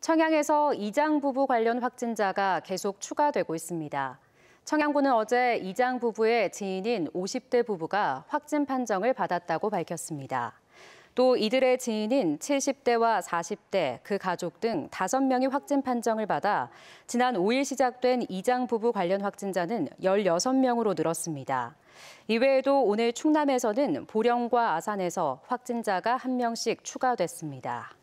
청양에서 이장 부부 관련 확진자가 계속 추가되고 있습니다. 청양군은 어제 이장 부부의 지인인 50대 부부가 확진 판정을 받았다고 밝혔습니다. 또 이들의 지인인 70대와 40대, 그 가족 등 5명이 확진 판정을 받아 지난 5일 시작된 이장 부부 관련 확진자는 16명으로 늘었습니다. 이외에도 오늘 충남에서는 보령과 아산에서 확진자가 1명씩 추가됐습니다.